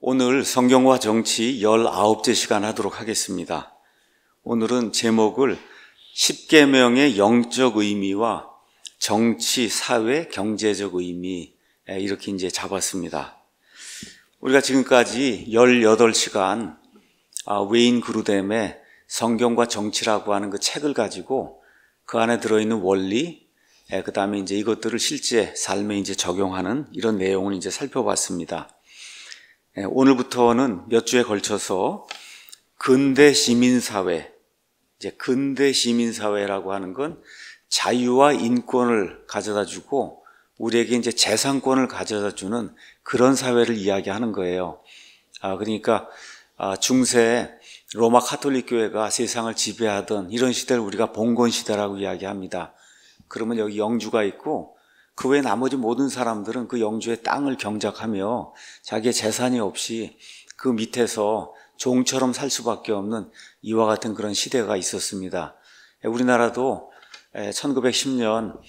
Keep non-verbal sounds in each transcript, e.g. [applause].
오늘 성경과 정치 19제 시간 하도록 하겠습니다. 오늘은 제목을 10계명의 영적 의미와 정치, 사회, 경제적 의미 이렇게 이제 잡았습니다. 우리가 지금까지 18시간 아, 웨인 그루뎀의 성경과 정치라고 하는 그 책을 가지고 그 안에 들어있는 원리, 그 다음에 이제 이것들을 실제 삶에 이제 적용하는 이런 내용을 이제 살펴봤습니다. 예, 오늘부터는 몇 주에 걸쳐서 근대 시민사회, 이제 근대 시민사회라고 하는 건 자유와 인권을 가져다 주고 우리에게 이제 재산권을 가져다 주는 그런 사회를 이야기하는 거예요. 아, 그러니까 아, 중세 로마 카톨릭 교회가 세상을 지배하던 이런 시대를 우리가 봉건 시대라고 이야기합니다. 그러면 여기 영주가 있고 그외 나머지 모든 사람들은 그 영주의 땅을 경작하며 자기의 재산이 없이 그 밑에서 종처럼 살 수밖에 없는 이와 같은 그런 시대가 있었습니다. 예, 우리나라도 1910년 예,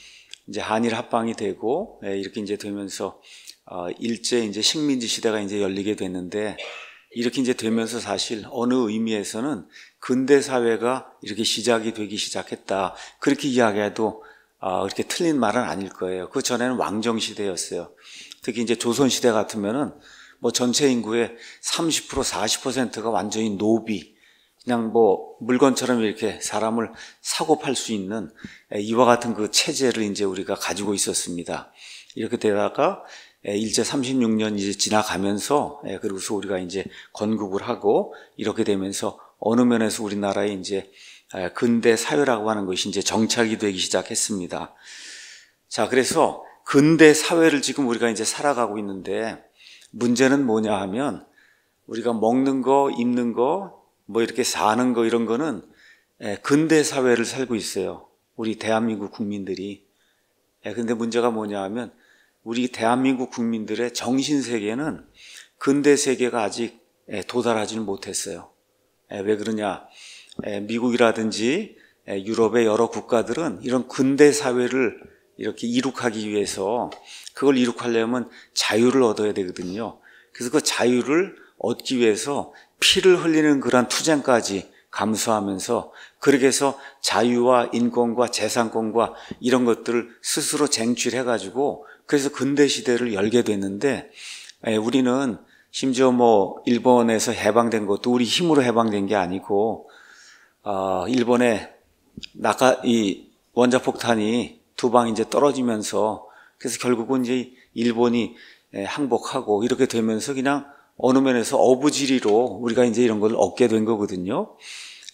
이제 한일 합방이 되고 예, 이렇게 이제 되면서 어, 일제 이제 식민지 시대가 이제 열리게 됐는데 이렇게 이제 되면서 사실 어느 의미에서는 근대 사회가 이렇게 시작이 되기 시작했다 그렇게 이야기해도 어, 그렇게 틀린 말은 아닐 거예요. 그 전에는 왕정 시대였어요. 특히 이제 조선 시대 같으면은 뭐 전체 인구의 30% 40%가 완전히 노비 그냥 뭐 물건처럼 이렇게 사람을 사고 팔 수 있는 이와 같은 그 체제를 이제 우리가 가지고 있었습니다. 이렇게 되다가 일제 36년 이제 지나가면서 그리고서 우리가 이제 건국을 하고 이렇게 되면서 어느 면에서 우리나라의 이제 예, 근대 사회라고 하는 것이 이제 정착이 되기 시작했습니다. 자, 그래서 근대 사회를 지금 우리가 이제 살아가고 있는데 문제는 뭐냐 하면 우리가 먹는 거, 입는 거, 뭐 이렇게 사는 거 이런 거는 예, 근대 사회를 살고 있어요. 우리 대한민국 국민들이. 예, 근데 문제가 뭐냐 하면 우리 대한민국 국민들의 정신 세계는 근대 세계가 아직 도달하지는 못했어요. 왜 그러냐? 미국이라든지 유럽의 여러 국가들은 이런 근대 사회를 이렇게 이룩하기 위해서 그걸 이룩하려면 자유를 얻어야 되거든요. 그래서 그 자유를 얻기 위해서 피를 흘리는 그러한 투쟁까지 감수하면서 그렇게 해서 자유와 인권과 재산권과 이런 것들을 스스로 쟁취 해가지고 그래서 근대 시대를 열게 됐는데 우리는 심지어 뭐 일본에서 해방된 것도 우리 힘으로 해방된 게 아니고 어, 일본의 낙하 이 원자폭탄이 두 방 이제 떨어지면서 그래서 결국은 이제 일본이 예, 항복하고 이렇게 되면서 그냥 어느 면에서 어부지리로 우리가 이제 이런 걸 얻게 된 거거든요.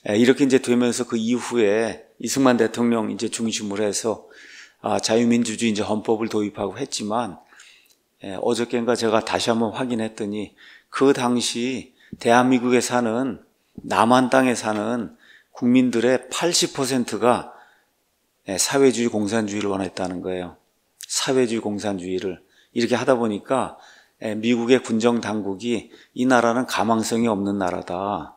예, 이렇게 이제 되면서 그 이후에 이승만 대통령 이제 중심으로 해서 아, 자유민주주의 이제 헌법을 도입하고 했지만 예, 어저께인가 제가 다시 한번 확인했더니 그 당시 대한민국에 사는 남한 땅에 사는 국민들의 80%가 예, 사회주의 공산주의를 원했다는 거예요. 사회주의 공산주의를 이렇게 하다 보니까 예, 미국의 군정 당국이 이 나라는 가망성이 없는 나라다.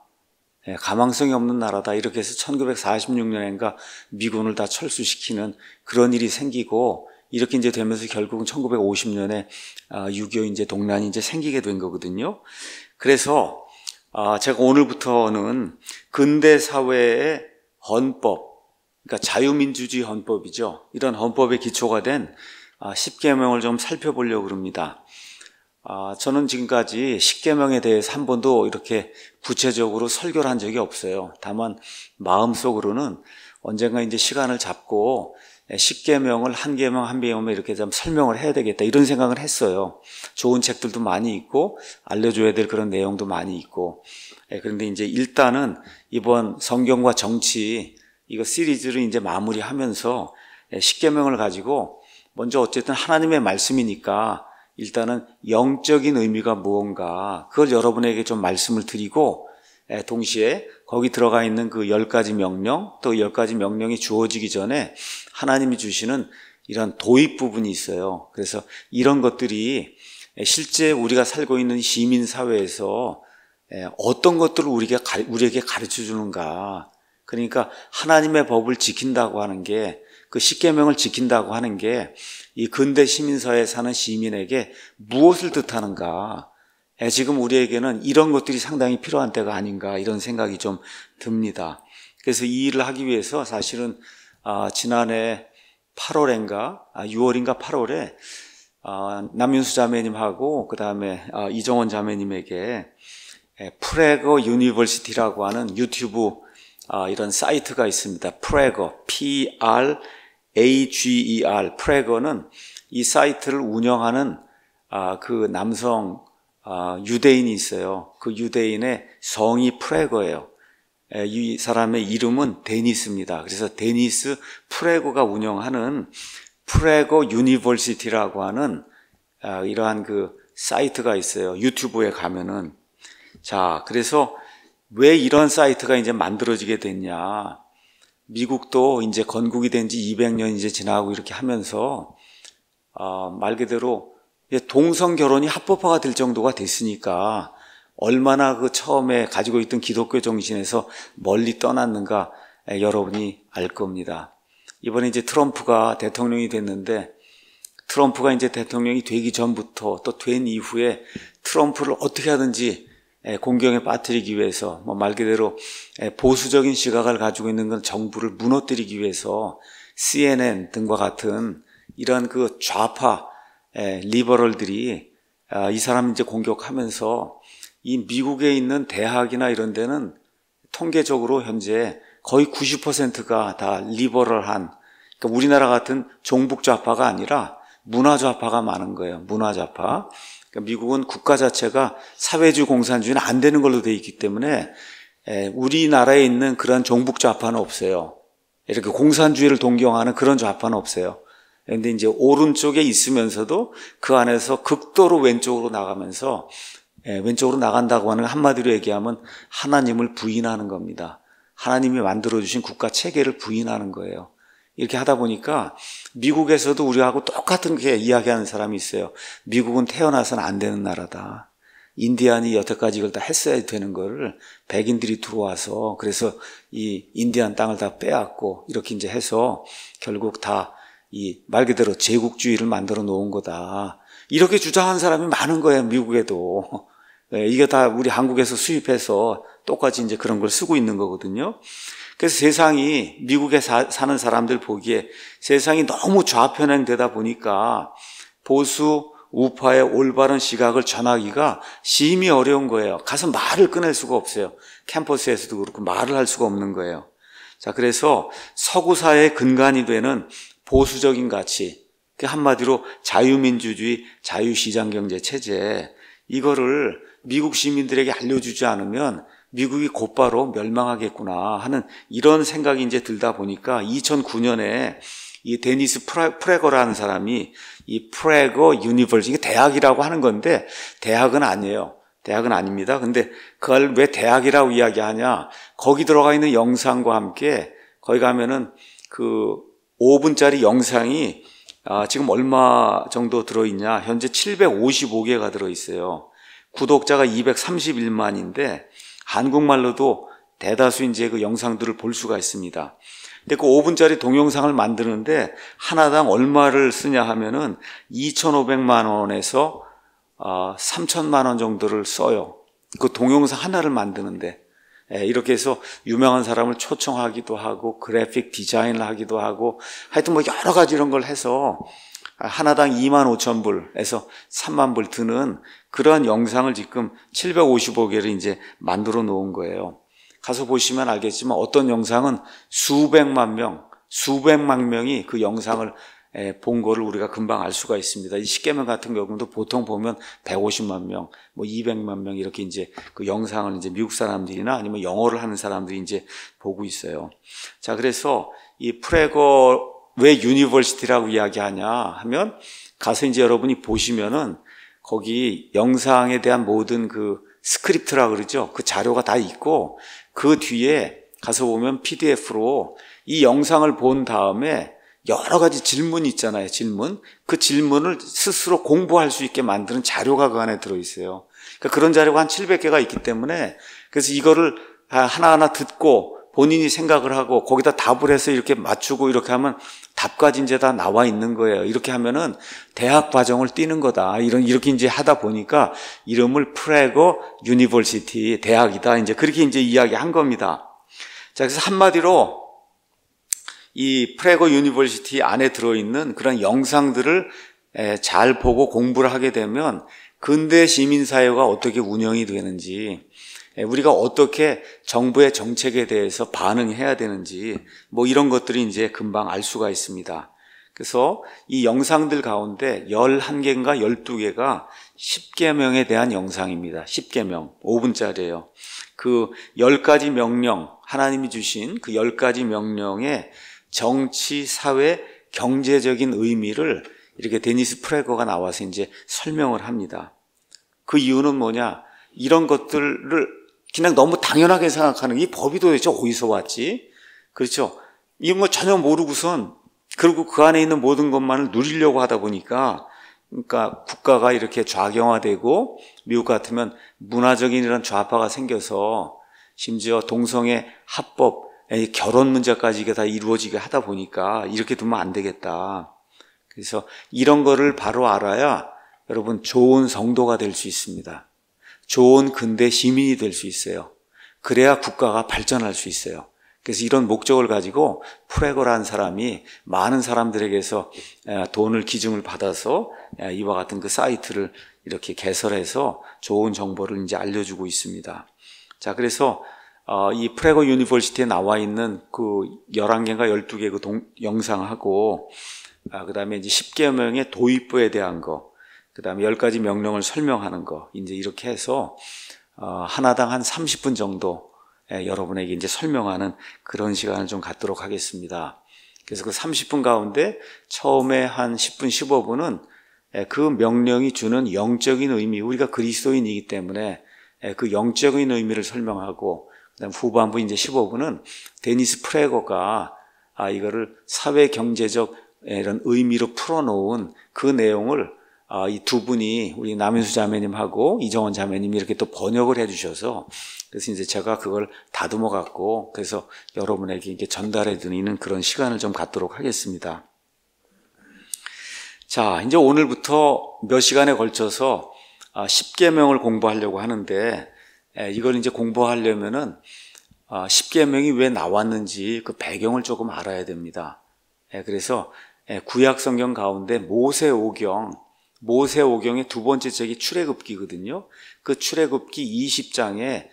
예, 가망성이 없는 나라다. 이렇게 해서 1946년인가 미군을 다 철수시키는 그런 일이 생기고 이렇게 이제 되면서 결국은 1950년에 6.25 아, 이제 동란이 이제 생기게 된 거거든요. 그래서 아, 제가 오늘부터는 근대 사회의 헌법, 그러니까 자유민주주의 헌법이죠. 이런 헌법의 기초가 된 아, 10개명을 좀 살펴보려고 합니다. 아, 저는 지금까지 10개명에 대해서 한 번도 이렇게 구체적으로 설교를 한 적이 없어요. 다만 마음속으로는 언젠가 이제 시간을 잡고 1 예, 0계명을한 계명 한 계명 이렇게 좀 설명을 해야 되겠다 이런 생각을 했어요. 좋은 책들도 많이 있고 알려줘야 될 그런 내용도 많이 있고 예, 그런데 이제 일단은 이번 성경과 정치 이거 시리즈를 이제 마무리하면서 1 예, 0계명을 가지고 먼저 어쨌든 하나님의 말씀이니까 일단은 영적인 의미가 무언가 그걸 여러분에게 좀 말씀을 드리고 예, 동시에 거기 들어가 있는 그 열 가지 명령 또 열 가지 명령이 주어지기 전에 하나님이 주시는 이런 도입 부분이 있어요. 그래서 이런 것들이 예, 실제 우리가 살고 있는 시민 사회에서 예, 어떤 것들을 우리가 우리에게 가르쳐 주는가. 그러니까 하나님의 법을 지킨다고 하는 게 그 십계명을 지킨다고 하는 게 이 근대 시민사회에 사는 시민에게 무엇을 뜻하는가. 예, 지금 우리에게는 이런 것들이 상당히 필요한 때가 아닌가 이런 생각이 좀 듭니다. 그래서 이 일을 하기 위해서 사실은 아, 지난해 8월인가 6월인가 아, 8월에 아, 남윤수 자매님하고 그 다음에 이정원 자매님에게 예, 프레거 유니버시티라고 하는 유튜브 이런 사이트가 있습니다. 프레거 P R A G E R 프레거는 이 사이트를 운영하는 그 남성 아, 유대인이 있어요. 그 유대인의 성이 프레거예요. 이 사람의 이름은 데니스입니다. 그래서 데니스 프레거가 운영하는 프레거 유니버시티라고 하는 아, 이러한 그 사이트가 있어요. 유튜브에 가면은 자 그래서 왜 이런 사이트가 이제 만들어지게 됐냐? 미국도 이제 건국이 된 지 200년 이제 지나고 이렇게 하면서 어, 말 그대로 동성 결혼이 합법화가 될 정도가 됐으니까 얼마나 그 처음에 가지고 있던 기독교 정신에서 멀리 떠났는가 예, 여러분이 알 겁니다. 이번에 이제 트럼프가 대통령이 됐는데 트럼프가 이제 대통령이 되기 전부터 또 된 이후에 트럼프를 어떻게 하든지 예, 공경에 빠뜨리기 위해서 뭐 말 그대로 예, 보수적인 시각을 가지고 있는 건 정부를 무너뜨리기 위해서 CNN 등과 같은 이런 그 좌파 예, 리버럴들이 아, 이 사람 이제 공격하면서 이 미국에 있는 대학이나 이런 데는 통계적으로 현재 거의 90%가 다 리버럴한 그러니까 우리나라 같은 종북 좌파가 아니라 문화 좌파가 많은 거예요. 문화 좌파. 그러니까 미국은 국가 자체가 사회주의 공산주의는 안 되는 걸로 되어 있기 때문에 예, 우리나라에 있는 그런 종북 좌파는 없어요. 이렇게 공산주의를 동경하는 그런 좌파는 없어요. 그런데 이제 오른쪽에 있으면서도 그 안에서 극도로 왼쪽으로 나가면서 예, 왼쪽으로 나간다고 하는 한마디로 얘기하면 하나님을 부인하는 겁니다. 하나님이 만들어주신 국가 체계를 부인하는 거예요. 이렇게 하다 보니까 미국에서도 우리하고 똑같은 게 이야기하는 사람이 있어요. 미국은 태어나서는 안 되는 나라다. 인디안이 여태까지 이걸 다 했어야 되는 거를 백인들이 들어와서 그래서 이 인디안 땅을 다 빼앗고 이렇게 이제 해서 결국 다 이말 그대로 제국주의를 만들어 놓은 거다. 이렇게 주장한 사람이 많은 거예요, 미국에도. [laughs] 네, 이게 다 우리 한국에서 수입해서 똑같이 이제 그런 걸 쓰고 있는 거거든요. 그래서 세상이 미국에 사, 사는 사람들 보기에 세상이 너무 좌편향되다 보니까 보수 우파의 올바른 시각을 전하기가 심히 어려운 거예요. 가서 말을 꺼낼 수가 없어요. 캠퍼스에서도 그렇고 말을 할 수가 없는 거예요. 자, 그래서 서구사의 근간이 되는 보수적인 가치, 그 한마디로 자유민주주의, 자유시장경제 체제 이거를 미국 시민들에게 알려주지 않으면 미국이 곧바로 멸망하겠구나 하는 이런 생각이 이제 들다 보니까 2009년에 이 데니스 프레, 거라는 사람이 이 프레거 유니버스 이 대학이라고 하는 건데 대학은 아니에요. 대학은 아닙니다. 근데 그걸 왜 대학이라고 이야기하냐? 거기 들어가 있는 영상과 함께 거기 가면은 그 5분짜리 영상이 아, 지금 얼마 정도 들어있냐? 현재 755개가 들어있어요. 구독자가 231만인데 한국말로도 대다수 이제 그 영상들을 볼 수가 있습니다. 근데 그 5분짜리 동영상을 만드는데 하나당 얼마를 쓰냐 하면은 2,500만 원에서 어, 아, 3,000만 원 정도를 써요. 그 동영상 하나를 만드는데. 예, 이렇게 해서 유명한 사람을 초청하기도 하고 그래픽 디자인을 하기도 하고 하여튼 뭐 여러 가지 이런 걸 해서 하나당 2만 5천 불에서 3만 불 드는 그러한 영상을 지금 755개를 이제 만들어 놓은 거예요. 가서 보시면 알겠지만 어떤 영상은 수백만 명, 수백만 명이 그 영상을 예, 본 거를 우리가 금방 알 수가 있습니다. 1 0개명 같은 경우도 보통 보면 150만 명, 뭐 200만 명 이렇게 이제 그 영상을 이제 미국 사람들이나 아니면 영어를 하는 사람들이 이제 보고 있어요. 자, 그래서 이 프레거 왜 유니버시티라고 이야기하냐 하면 가서 이제 여러분이 보시면은 거기 영상에 대한 모든 그 스크립트라 그러죠. 그 자료가 다 있고 그 뒤에 가서 보면 PDF로 이 영상을 본 다음에 여러 가지 질문이 있잖아요. 질문. 그 질문을 스스로 공부할 수 있게 만드는 자료가 그 안에 들어있어요. 그러니까 그런 자료가 한 700개가 있기 때문에 그래서 이거를 아, 하나하나 듣고 본인이 생각을 하고 거기다 답을 해서 이렇게 맞추고 이렇게 하면 답까지 이제 다 나와 있는 거예요. 이렇게 하면은 대학 과정을 뛰는 거다. 이런 이렇게 이제 하다 보니까 이름을 프레고 유니버시티 대학이다. 이제 그렇게 이제 이야기한 겁니다. 자, 그래서 한마디로 이 프레고 유니버시티 안에 들어있는 그런 영상들을 잘 보고 공부를 하게 되면 근대 시민사회가 어떻게 운영이 되는지, 우리가 어떻게 정부의 정책에 대해서 반응해야 되는지, 뭐 이런 것들이 이제 금방 알 수가 있습니다. 그래서 이 영상들 가운데 11개인가 12개가 10개명에 대한 영상입니다. 10개명. 5분짜리예요. 그 10가지 명령, 하나님이 주신 그 10가지 명령에 정치, 사회, 경제적인 의미를 이렇게 데니스 프레거가 나와서 이제 설명을 합니다. 그 이유는 뭐냐? 이런 것들을 그냥 너무 당연하게 생각하는 이 법이 도대체 어디서 왔지? 그렇죠? 이런 거 뭐 전혀 모르고선 그리고 그 안에 있는 모든 것만을 누리려고 하다 보니까 그러니까 국가가 이렇게 좌경화되고 미국 같으면 문화적인 이런 좌파가 생겨서 심지어 동성애 합법 결혼 문제까지 이게 다 이루어지게 하다 보니까 이렇게 두면 안 되겠다. 그래서 이런 거를 바로 알아야 여러분 좋은 성도가 될 수 있습니다. 좋은 근대 시민이 될 수 있어요. 그래야 국가가 발전할 수 있어요. 그래서 이런 목적을 가지고 프레거라는 사람이 많은 사람들에게서 돈을 기증을 받아서 이와 같은 그 사이트를 이렇게 개설해서 좋은 정보를 이제 알려주고 있습니다. 자, 그래서 어, 이 프레고 유니버시티에 나와 있는 그1 1개가 12개 그 동, 영상하고, 아, 그 다음에 이제 10개명의 도입부에 대한 거, 그 다음에 10가지 명령을 설명하는 거, 이제 이렇게 해서, 어, 하나당 한 30분 정도 예, 여러분에게 이제 설명하는 그런 시간을 좀 갖도록 하겠습니다. 그래서 그 30분 가운데 처음에 한 10분, 15분은 예, 그 명령이 주는 영적인 의미, 우리가 그리스도인이기 때문에 예, 그 영적인 의미를 설명하고 그다음 후반부 이제 15부는 데니스 프레거가 아 이거를 사회 경제적 이런 의미로 풀어놓은 그 내용을 아, 이 두 분이 우리 남윤수 자매님하고 이정원 자매님이 이렇게 또 번역을 해주셔서 그래서 이제 제가 그걸 다듬어 갖고 그래서 여러분에게 이렇게 전달해 드리는 그런 시간을 좀 갖도록 하겠습니다. 자, 이제 오늘부터 몇 시간에 걸쳐서 10개명을 아, 공부하려고 하는데 예, 이걸 이제 공부하려면은 1계명이왜 아, 나왔는지 그 배경을 조금 알아야 됩니다. 예, 그래서 예, 구약 성경 가운데 모세오경 모세오경의 두 번째 책이 출애굽기거든요. 그 출애굽기 20장에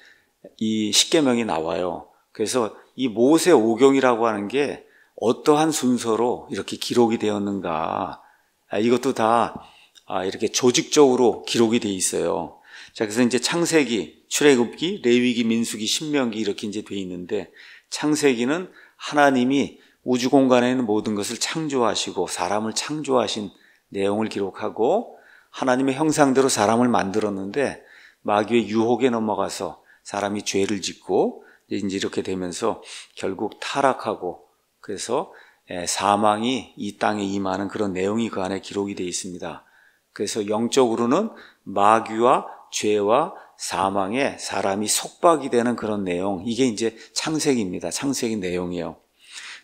이십계명이 나와요. 그래서 이 모세오경이라고 하는 게 어떠한 순서로 이렇게 기록이 되었는가 아, 이것도 다 아, 이렇게 조직적으로 기록이 돼 있어요. 자, 그래서 이제 창세기, 출애굽기, 레위기, 민수기, 신명기 이렇게 이제 돼 있는데 창세기는 하나님이 우주 공간에 있는 모든 것을 창조하시고 사람을 창조하신 내용을 기록하고 하나님의 형상대로 사람을 만들었는데 마귀의 유혹에 넘어가서 사람이 죄를 짓고 이제 이렇게 되면서 결국 타락하고 그래서 예, 사망이 이 땅에 임하는 그런 내용이 그 안에 기록이 되어 있습니다. 그래서 영적으로는 마귀와 죄와 사망에 사람이 속박이 되는 그런 내용. 이게 이제 창세기입니다. 창세기 내용이에요.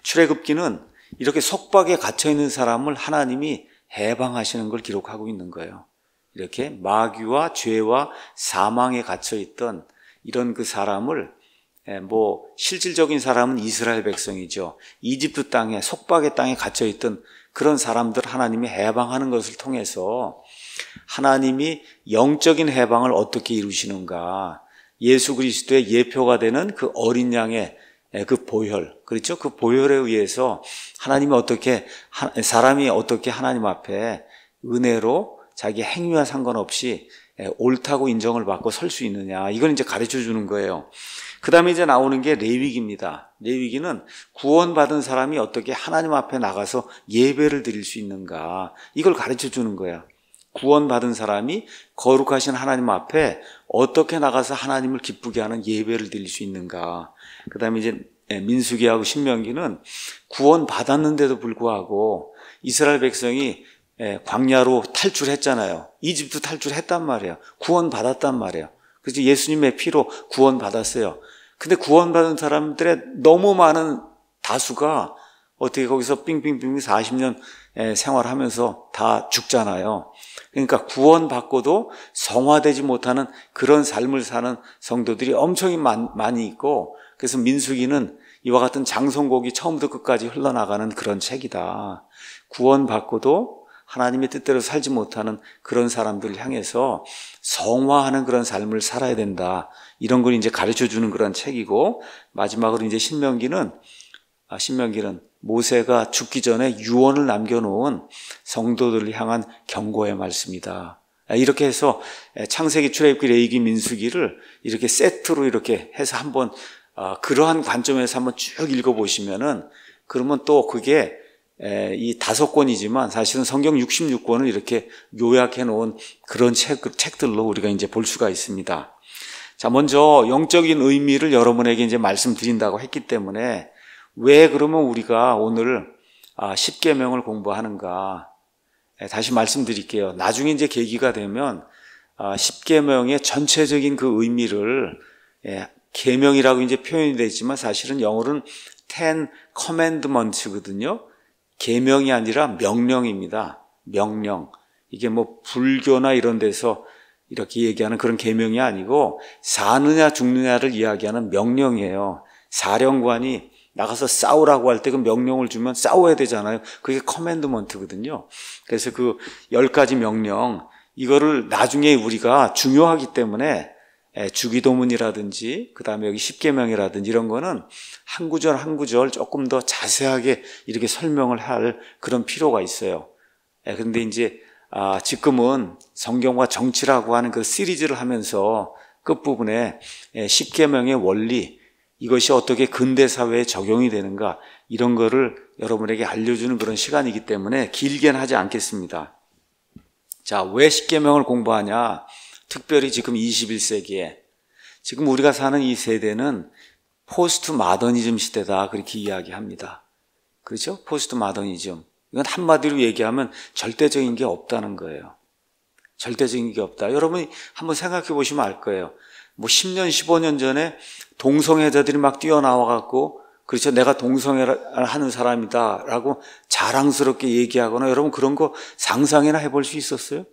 출애굽기는 이렇게 속박에 갇혀 있는 사람을 하나님이 해방하시는 걸 기록하고 있는 거예요. 이렇게 마귀와 죄와 사망에 갇혀 있던 이런 그 사람을 예, 뭐 실질적인 사람은 이스라엘 백성이죠. 이집트 땅에 속박의 땅에 갇혀 있던 그런 사람들 하나님이 해방하는 것을 통해서 하나님이 영적인 해방을 어떻게 이루시는가. 예수 그리스도의 예표가 되는 그 어린 양의 그 보혈, 그렇죠? 그 보혈에 의해서 하나님이 어떻게, 사람이 어떻게 하나님 앞에 은혜로 자기 행위와 상관없이 옳다고 인정을 받고 설 수 있느냐. 이걸 이제 가르쳐 주는 거예요. 그 다음에 이제 나오는 게 레위기입니다. 레위기는 구원받은 사람이 어떻게 하나님 앞에 나가서 예배를 드릴 수 있는가. 이걸 가르쳐 주는 거야. 구원받은 사람이 거룩하신 하나님 앞에 어떻게 나가서 하나님을 기쁘게 하는 예배를 드릴 수 있는가. 그 다음에 이제 예, 민수기하고 신명기는 구원받았는데도 불구하고 이스라엘 백성이 예, 광야로 탈출했잖아요. 이집트 탈출했단 말이에요. 구원받았단 말이에요. 그래서 예수님의 피로 구원받았어요. 근데 구원받은 사람들의 너무 많은 다수가 어떻게 거기서 빙빙빙 40년 예, 생활하면서 다 죽잖아요. 그러니까 구원받고도 성화되지 못하는 그런 삶을 사는 성도들이 엄청 많이 있고 그래서 민수기는 이와 같은 장성곡이 처음부터 끝까지 흘러나가는 그런 책이다. 구원받고도 하나님의 뜻대로 살지 못하는 그런 사람들을 향해서 성화하는 그런 삶을 살아야 된다. 이런 걸 이제 가르쳐 주는 그런 책이고 마지막으로 이제 신명기는 아 신명기는 모세가 죽기 전에 유언을 남겨놓은 성도들을 향한 경고의 말씀이다. 아, 이렇게 해서 창세기 출애굽기 레이기 민수기를 이렇게 세트로 이렇게 해서 한번 아, 그러한 관점에서 한번 쭉 읽어보시면은 그러면 또 그게 이 다섯 권이지만 사실은 성경 66권을 이렇게 요약해 놓은 그런 책, 책들로 우리가 이제 볼 수가 있습니다. 자, 먼저 영적인 의미를 여러분에게 이제 말씀드린다고 했기 때문에 왜 그러면 우리가 오늘 10계명을 아, 공부하는가? 예, 다시 말씀드릴게요. 나중에 이제 계기가 되면 10계명의 아, 전체적인 그 의미를 예, 계명이라고 이제 표현이 되지만 사실은 영어로는 10 n commandments거든요. 계명이 아니라 명령입니다. 명령. 이게 뭐 불교나 이런 데서 이렇게 얘기하는 그런 계명이 아니고 사느냐 죽느냐를 이야기하는 명령이에요. 사령관이 나가서 싸우라고 할 때 그 명령을 주면 싸워야 되잖아요. 그게 커맨드먼트거든요. 그래서 그 열 가지 명령, 이거를 나중에 우리가 중요하기 때문에 예, 주기도문이라든지 그다음에 여기 십계명이라든지 이런 거는 한 구절 한 구절 조금 더 자세하게 이렇게 설명을 할 그런 필요가 있어요. 예, 근데 이제 아, 지금은 성경과 정치라고 하는 그 시리즈를 하면서 끝부분에 예, 십계명의 원리 이것이 어떻게 근대 사회에 적용이 되는가 이런 거를 여러분에게 알려주는 그런 시간이기 때문에 길게는 하지 않겠습니다. 자, 왜 십계명을 공부하냐? 특별히 지금 21세기에 지금 우리가 사는 이 세대는 포스트 마더니즘 시대다 그렇게 이야기합니다. 그렇죠? 포스트 마더니즘. 이건 한마디로 얘기하면 절대적인 게 없다는 거예요. 절대적인 게 없다. 여러분이 한번 생각해 보시면 알 거예요. 뭐 10년, 15년 전에 동성애자들이 막 뛰어나와갖고, 그렇죠. 내가 동성애를 하는 사람이다. 라고 자랑스럽게 얘기하거나, 여러분 그런 거 상상이나 해 볼 수 있었어요?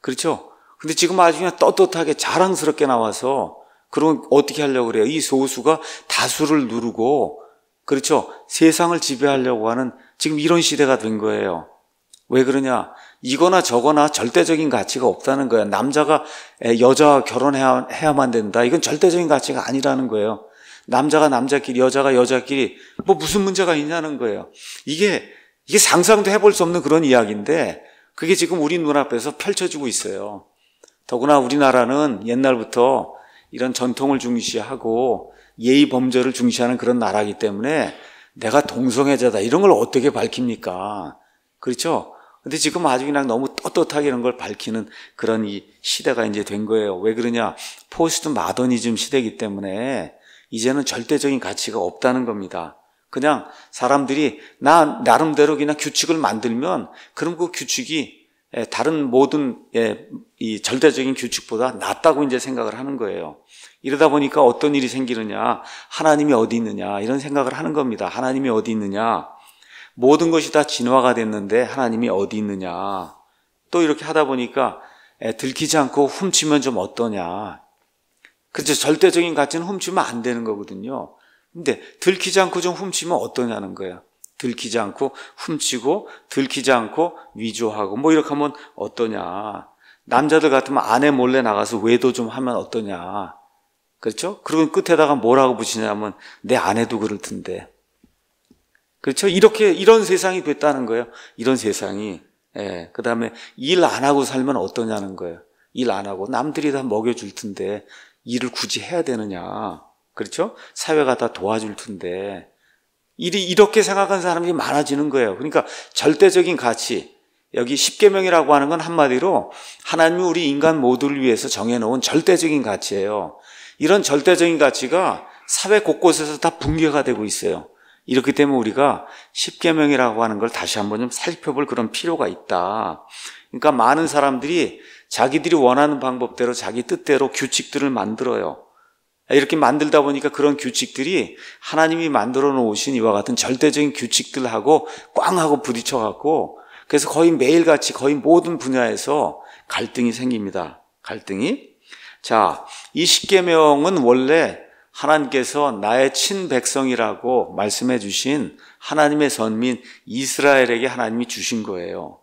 그렇죠. 근데 지금 아주 그냥 떳떳하게 자랑스럽게 나와서, 그러면 어떻게 하려고 그래요? 이 소수가 다수를 누르고, 그렇죠. 세상을 지배하려고 하는 지금 이런 시대가 된 거예요. 왜 그러냐? 이거나 저거나 절대적인 가치가 없다는 거야. 남자가 여자와 결혼해야만 된다. 이건 절대적인 가치가 아니라는 거예요. 남자가 남자끼리, 여자가 여자끼리 뭐 무슨 문제가 있냐는 거예요. 이게 이게 상상도 해볼 수 없는 그런 이야기인데 그게 지금 우리 눈앞에서 펼쳐지고 있어요. 더구나 우리나라는 옛날부터 이런 전통을 중시하고 예의 범죄를 중시하는 그런 나라이기 때문에 내가 동성애자다 이런 걸 어떻게 밝힙니까? 그렇죠? 근데 지금 아주 그냥 너무 떳떳하게 이런 걸 밝히는 그런 이 시대가 이제 된 거예요. 왜 그러냐? 포스트 마더니즘 시대이기 때문에 이제는 절대적인 가치가 없다는 겁니다. 그냥 사람들이 나 나름대로 그냥 규칙을 만들면 그럼 그 규칙이 예, 다른 모든 예, 이 절대적인 규칙보다 낫다고 이제 생각을 하는 거예요. 이러다 보니까 어떤 일이 생기느냐, 하나님이 어디 있느냐 이런 생각을 하는 겁니다. 하나님이 어디 있느냐? 모든 것이 다 진화가 됐는데 하나님이 어디 있느냐. 또 이렇게 하다 보니까 들키지 않고 훔치면 좀 어떠냐. 그렇죠. 절대적인 가치는 훔치면 안 되는 거거든요. 근데 들키지 않고 좀 훔치면 어떠냐는 거예요 들키지 않고 훔치고 들키지 않고 위조하고 뭐 이렇게 하면 어떠냐. 남자들 같으면 아내 몰래 나가서 외도 좀 하면 어떠냐. 그렇죠? 그러면 끝에다가 뭐라고 붙이냐면 내 아내도 그럴 텐데. 그렇죠? 이렇게 이런 세상이 됐다는 거예요. 이런 세상이 예, 그 다음에 일 안 하고 살면 어떠냐는 거예요. 일 안 하고 남들이 다 먹여줄 텐데 일을 굳이 해야 되느냐. 그렇죠? 사회가 다 도와줄 텐데. 일이 이렇게 생각하는 사람들이 많아지는 거예요. 그러니까 절대적인 가치. 여기 십계명이라고 하는 건 한마디로 하나님이 우리 인간 모두를 위해서 정해놓은 절대적인 가치예요. 이런 절대적인 가치가 사회 곳곳에서 다 붕괴가 되고 있어요. 이렇기 때문에 우리가 십계명이라고 하는 걸 다시 한번 좀 살펴볼 그런 필요가 있다. 그러니까 많은 사람들이 자기들이 원하는 방법대로 자기 뜻대로 규칙들을 만들어요. 이렇게 만들다 보니까 그런 규칙들이 하나님이 만들어 놓으신 이와 같은 절대적인 규칙들하고 꽝하고 부딪혀 갖고 그래서 거의 매일같이 거의 모든 분야에서 갈등이 생깁니다. 갈등이. 자, 이 십계명은 원래 하나님께서 나의 친백성이라고 말씀해 주신 하나님의 선민 이스라엘에게 하나님이 주신 거예요.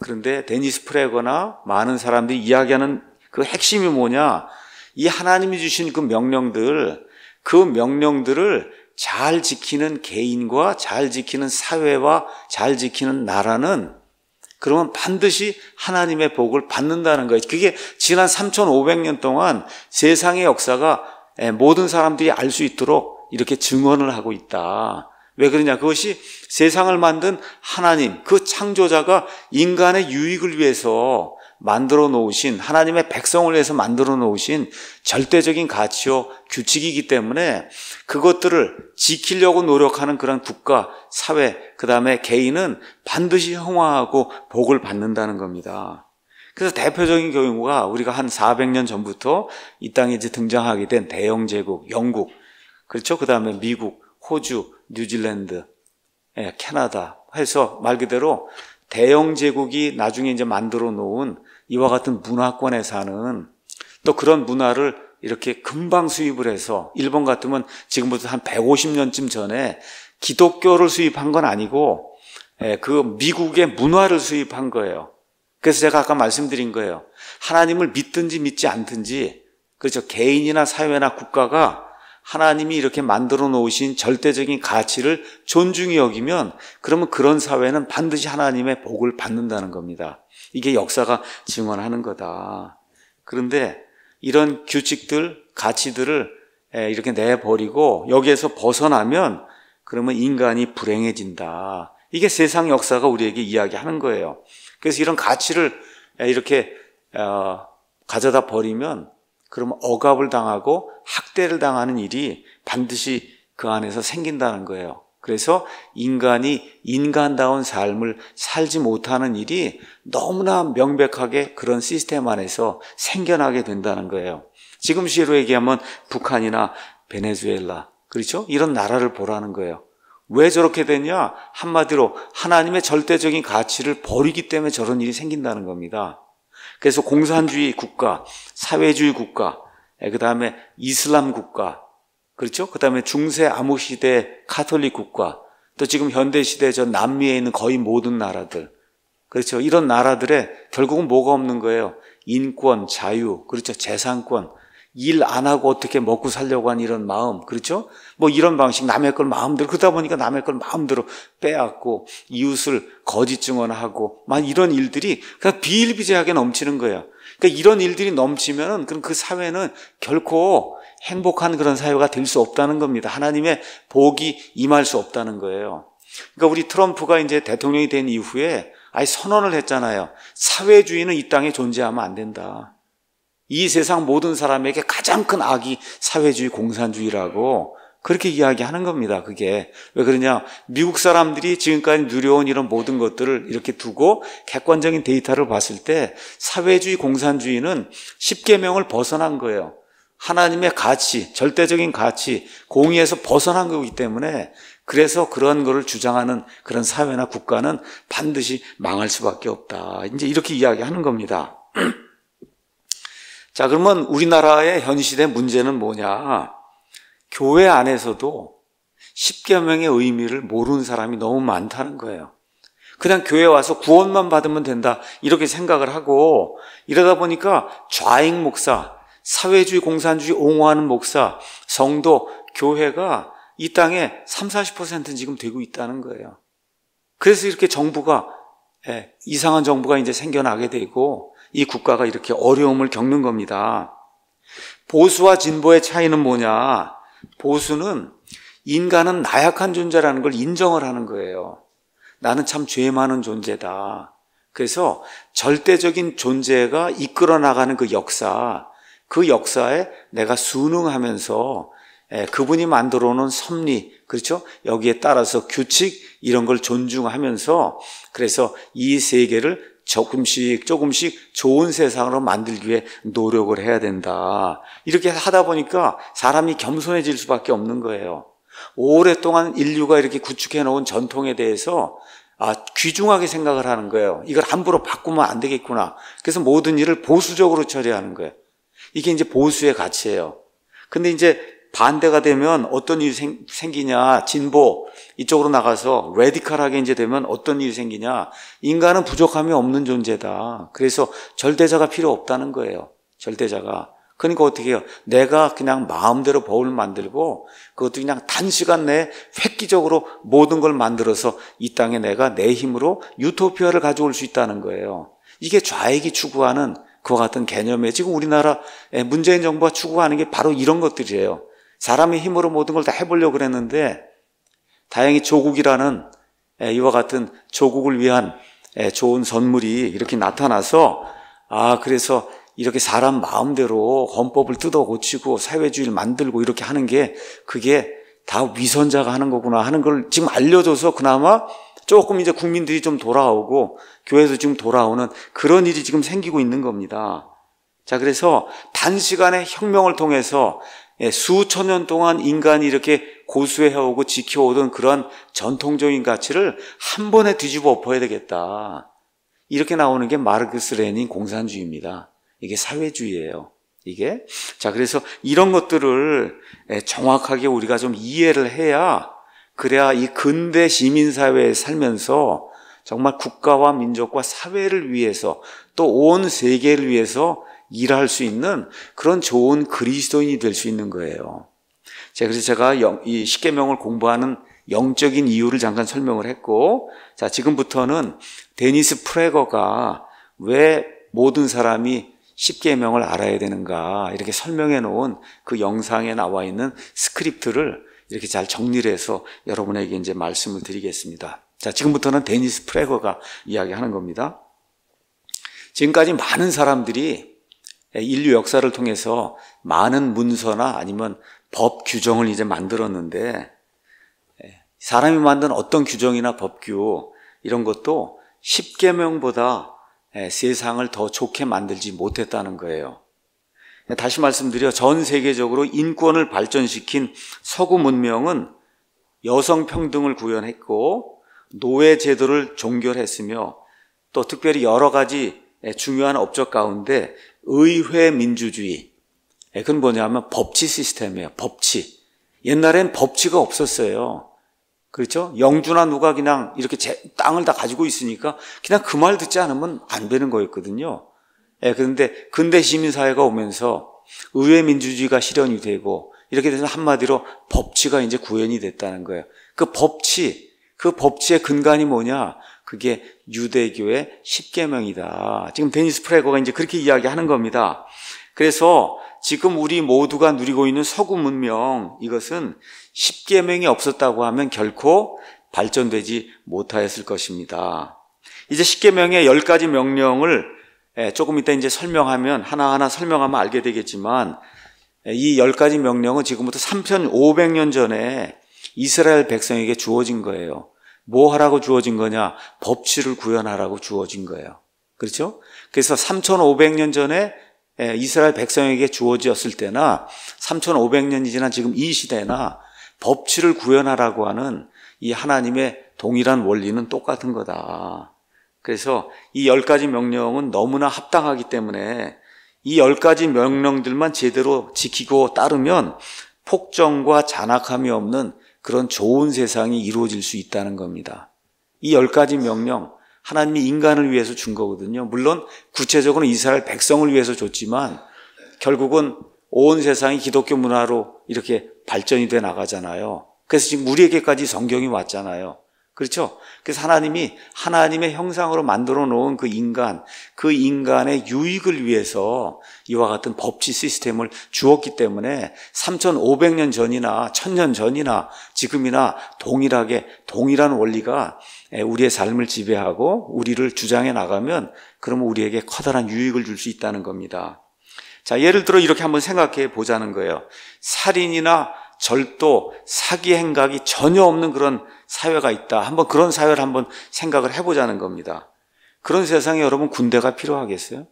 그런데 데니스 프레거나 많은 사람들이 이야기하는 그 핵심이 뭐냐? 이 하나님이 주신 그 명령들, 그 명령들을 잘 지키는 개인과 잘 지키는 사회와 잘 지키는 나라는 그러면 반드시 하나님의 복을 받는다는 거예요. 그게 지난 3,500년 동안 세상의 역사가 예, 모든 사람들이 알 수 있도록 이렇게 증언을 하고 있다. 왜 그러냐? 그것이 세상을 만든 하나님, 그 창조자가 인간의 유익을 위해서 만들어 놓으신 하나님의 백성을 위해서 만들어 놓으신 절대적인 가치요 규칙이기 때문에 그것들을 지키려고 노력하는 그런 국가, 사회, 그다음에 개인은 반드시 형화하고 복을 받는다는 겁니다. 그래서 대표적인 경우가 우리가 한 400년 전부터 이 땅에 이제 등장하게 된 대영 제국, 영국, 그렇죠? 그 다음에 미국, 호주, 뉴질랜드, 예, 캐나다 해서 말 그대로 대영 제국이 나중에 이제 만들어 놓은 이와 같은 문화권에 사는 또 그런 문화를 이렇게 금방 수입을 해서 일본 같으면 지금부터 한 150년쯤 전에 기독교를 수입한 건 아니고 예, 그 미국의 문화를 수입한 거예요. 그래서 제가 아까 말씀드린 거예요. 하나님을 믿든지 믿지 않든지, 그렇죠. 개인이나 사회나 국가가 하나님이 이렇게 만들어 놓으신 절대적인 가치를 존중히 여기면, 그러면 그런 사회는 반드시 하나님의 복을 받는다는 겁니다. 이게 역사가 증언하는 거다. 그런데 이런 규칙들, 가치들을 이렇게 내버리고 여기에서 벗어나면 그러면 인간이 불행해진다. 이게 세상 역사가 우리에게 이야기하는 거예요. 그래서 이런 가치를 이렇게 어, 가져다 버리면 그러면 억압을 당하고 학대를 당하는 일이 반드시 그 안에서 생긴다는 거예요. 그래서 인간이 인간다운 삶을 살지 못하는 일이 너무나 명백하게 그런 시스템 안에서 생겨나게 된다는 거예요. 지금 시로 얘기하면 북한이나 베네수엘라, 그렇죠? 이런 나라를 보라는 거예요. 왜 저렇게 됐냐? 한마디로 하나님의 절대적인 가치를 버리기 때문에 저런 일이 생긴다는 겁니다. 그래서 공산주의 국가, 사회주의 국가, 예, 그 다음에 이슬람 국가, 그렇죠? 그 다음에 중세 암흑 시대 카톨릭 국가, 또 지금 현대 시대 저 남미에 있는 거의 모든 나라들, 그렇죠? 이런 나라들의 결국은 뭐가 없는 거예요? 인권, 자유, 그렇죠? 재산권, 일 안 하고 어떻게 먹고 살려고 하는 이런 마음, 그렇죠? 뭐 이런 방식 남의 걸 마음대로 그러다 보니까 남의 걸 마음대로 빼앗고 이웃을 거짓 증언하고 막 이런 일들이 그냥 비일비재하게 넘치는 거예요. 그러니까 이런 일들이 넘치면은 그럼 그 사회는 결코 행복한 그런 사회가 될 수 없다는 겁니다. 하나님의 복이 임할 수 없다는 거예요. 그러니까 우리 트럼프가 이제 대통령이 된 이후에 아예 선언을 했잖아요. 사회주의는 이 땅에 존재하면 안 된다. 이 세상 모든 사람에게 가장 큰 악이 사회주의 공산주의라고 그렇게 이야기하는 겁니다. 그게 왜 그러냐? 미국 사람들이 지금까지 누려온 이런 모든 것들을 이렇게 두고 객관적인 데이터를 봤을 때 사회주의 공산주의는 10계명을 벗어난 거예요. 하나님의 가치, 절대적인 가치, 공의에서 벗어난 거기 때문에 그래서 그런 거를 주장하는 그런 사회나 국가는 반드시 망할 수밖에 없다. 이제 이렇게 이야기하는 겁니다. [clears throat] 자, 그러면 우리나라의 현시대 문제는 뭐냐? 교회 안에서도 십계명의 의미를 모르는 사람이 너무 많다는 거예요. 그냥 교회 와서 구원만 받으면 된다 이렇게 생각을 하고 이러다 보니까 좌익 목사, 사회주의 공산주의 옹호하는 목사, 성도, 교회가 이 땅에 3, 0 40%는 지금 되고 있다는 거예요. 그래서 이렇게 정부가 예, 이상한 정부가 이제 생겨나게 되고 이 국가가 이렇게 어려움을 겪는 겁니다. 보수와 진보의 차이는 뭐냐? 보수는 인간은 나약한 존재라는 걸 인정을 하는 거예요. 나는 참 죄 많은 존재다. 그래서 절대적인 존재가 이끌어 나가는 그 역사, 그 역사에 내가 순응하면서 예, 그분이 만들어 놓은 섭리, 그렇죠? 여기에 따라서 규칙 이런 걸 존중하면서 그래서 이 세계를 조금씩 조금씩 좋은 세상으로 만들기 위해 노력을 해야 된다. 이렇게 하다 보니까 사람이 겸손해질 수밖에 없는 거예요. 오랫동안 인류가 이렇게 구축해 놓은 전통에 대해서 아, 귀중하게 생각을 하는 거예요. 이걸 함부로 바꾸면 안 되겠구나. 그래서 모든 일을 보수적으로 처리하는 거예요. 이게 이제 보수의 가치예요. 근데 이제 반대가 되면 어떤 일이 생, 기냐 진보, 이쪽으로 나가서 레디컬하게 이제 되면 어떤 일이 생기냐. 인간은 부족함이 없는 존재다. 그래서 절대자가 필요 없다는 거예요. 절대자가. 그러니까 어떻게 해요? 내가 그냥 마음대로 법을 만들고 그것도 그냥 단시간 내에 획기적으로 모든 걸 만들어서 이 땅에 내가 내 힘으로 유토피아를 가져올 수 있다는 거예요. 이게 좌익이 추구하는 그와 같은 개념에 지금 우리나라 문재인 정부가 추구하는 게 바로 이런 것들이에요. 사람의 힘으로 모든 걸 다 해보려고 그랬는데 다행히 조국이라는 예, 이와 같은 조국을 위한 예, 좋은 선물이 이렇게 나타나서 아 그래서 이렇게 사람 마음대로 헌법을 뜯어 고치고 사회주의를 만들고 이렇게 하는 게 그게 다 위선자가 하는 거구나 하는 걸 지금 알려줘서 그나마 조금 이제 국민들이 좀 돌아오고 교회에서 지금 돌아오는 그런 일이 지금 생기고 있는 겁니다. 자, 그래서 단시간에 혁명을 통해서 예, 수천 년 동안 인간이 이렇게 고수해오고 지켜오던 그러한 전통적인 가치를 한 번에 뒤집어 엎어야 되겠다. 이렇게 나오는 게 마르크스 레닌 공산주의입니다. 이게 사회주의예요. 이게 자 그래서 이런 것들을 예, 정확하게 우리가 좀 이해를 해야 그래야 이 근대 시민 사회에 살면서 정말 국가와 민족과 사회를 위해서 또 온 세계를 위해서 일할 수 있는 그런 좋은 그리스도인이 될 수 있는 거예요. 제 그래서 제가 이 십계명을 공부하는 영적인 이유를 잠깐 설명을 했고, 자 지금부터는 데니스 프레거가 왜 모든 사람이 십계명을 알아야 되는가 이렇게 설명해 놓은 그 영상에 나와 있는 스크립트를 이렇게 잘 정리를 해서 여러분에게 이제 말씀을 드리겠습니다. 자 지금부터는 데니스 프레거가 이야기하는 겁니다. 지금까지 많은 사람들이 예, 인류 역사를 통해서 많은 문서나 아니면 법 규정을 이제 만들었는데 예, 사람이 만든 어떤 규정이나 법규 이런 것도 10계명보다 예, 세상을 더 좋게 만들지 못했다는 거예요. 다시 말씀드려 전 세계적으로 인권을 발전시킨 서구 문명은 여성 평등을 구현했고 노예 제도를 종결했으며 또 특별히 여러 가지 중요한 업적 가운데 의회 민주주의. 예, 그건 뭐냐면 법치 시스템이에요. 법치. 옛날엔 법치가 없었어요. 그렇죠? 영주나 누가 그냥 이렇게 땅을 다 가지고 있으니까 그냥 그 말 듣지 않으면 안 되는 거였거든요. 예, 그런데 근대 시민사회가 오면서 의회 민주주의가 실현이 되고 이렇게 되서 한마디로 법치가 이제 구현이 됐다는 거예요. 그 법치, 그 법치의 근간이 뭐냐? 그게 유대교의 십계명이다. 지금 데니스 프레거가 이제 그렇게 이야기하는 겁니다. 그래서 지금 우리 모두가 누리고 있는 서구 문명 이것은 십계명이 없었다고 하면 결코 발전되지 못하였을 것입니다. 이제 십계명의 열 가지 명령을 예, 조금 이따 이제 설명하면 하나하나 설명하면 알게 되겠지만 예, 이열 가지 명령은 지금부터 3 500년 전에 이스라엘 백성에게 주어진 거예요. 뭐 하라고 주어진 거냐? 법치를 구현하라고 주어진 거예요. 그렇죠? 그래서 3,500년 전에 예, 이스라엘 백성에게 주어졌을 때나 3,500년이 지난 지금 이 시대나 법치를 구현하라고 하는 이 하나님의 동일한 원리는 똑같은 거다. 그래서 이 열 가지 명령은 너무나 합당하기 때문에 이 열 가지 명령들만 제대로 지키고 따르면 폭정과 잔악함이 없는 그런 좋은 세상이 이루어질 수 있다는 겁니다. 이 열 가지 명령, 하나님이 인간을 위해서 준 거거든요. 물론 구체적으로 이스라엘 백성을 위해서 줬지만 결국은 온 세상이 기독교 문화로 이렇게 발전이 돼 나가잖아요. 그래서 지금 우리에게까지 성경이 왔잖아요. 그렇죠? 그래서 하나님이 하나님의 형상으로 만들어 놓은 그 인간, 그 인간의 유익을 위해서 이와 같은 법치 시스템을 주었기 때문에 3,500년 전이나 1,000년 전이나 지금이나 동일하게 동일한 원리가 우리의 삶을 지배하고 우리를 주장해 나가면 그러면 우리에게 커다란 유익을 줄 수 있다는 겁니다. 자, 예를 들어 이렇게 한번 생각해 보자는 거예요. 살인이나 절도, 사기 행각이 전혀 없는 그런 사회가 있다. 한번 그런 사회를 한번 생각을 해보자는 겁니다. 그런 세상에 여러분 군대가 필요하겠어요?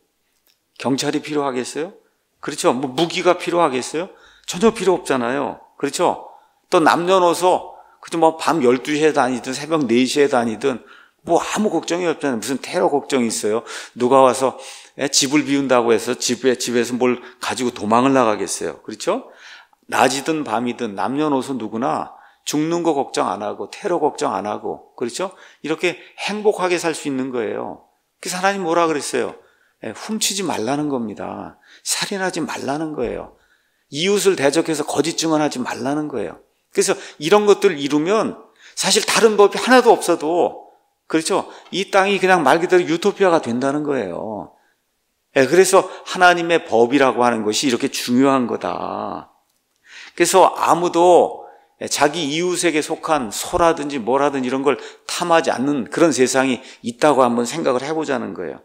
경찰이 필요하겠어요? 그렇죠. 뭐 무기가 필요하겠어요? 전혀 필요 없잖아요. 그렇죠. 또 남녀노소 그죠 뭐밤 12시에 다니든 새벽 4시에 다니든 뭐 아무 걱정이 없잖아요. 무슨 테러 걱정이 있어요. 누가 와서 집을 비운다고 해서 집에 집에서 뭘 가지고 도망을 나가겠어요. 그렇죠? 낮이든 밤이든 남녀노소 누구나 죽는 거 걱정 안 하고 테러 걱정 안 하고 그렇죠? 이렇게 행복하게 살 수 있는 거예요. 그래서 하나님 뭐라 그랬어요? 예, 훔치지 말라는 겁니다. 살인하지 말라는 거예요. 이웃을 대적해서 거짓 증언하지 말라는 거예요. 그래서 이런 것들 이루면 사실 다른 법이 하나도 없어도 그렇죠? 이 땅이 그냥 말 그대로 유토피아가 된다는 거예요. 예, 그래서 하나님의 법이라고 하는 것이 이렇게 중요한 거다. 그래서 아무도 예, 자기 이웃에게 속한 소라든지 뭐라든 지 이런 걸 탐하지 않는 그런 세상이 있다고 한번 생각을 해보자는 거예요.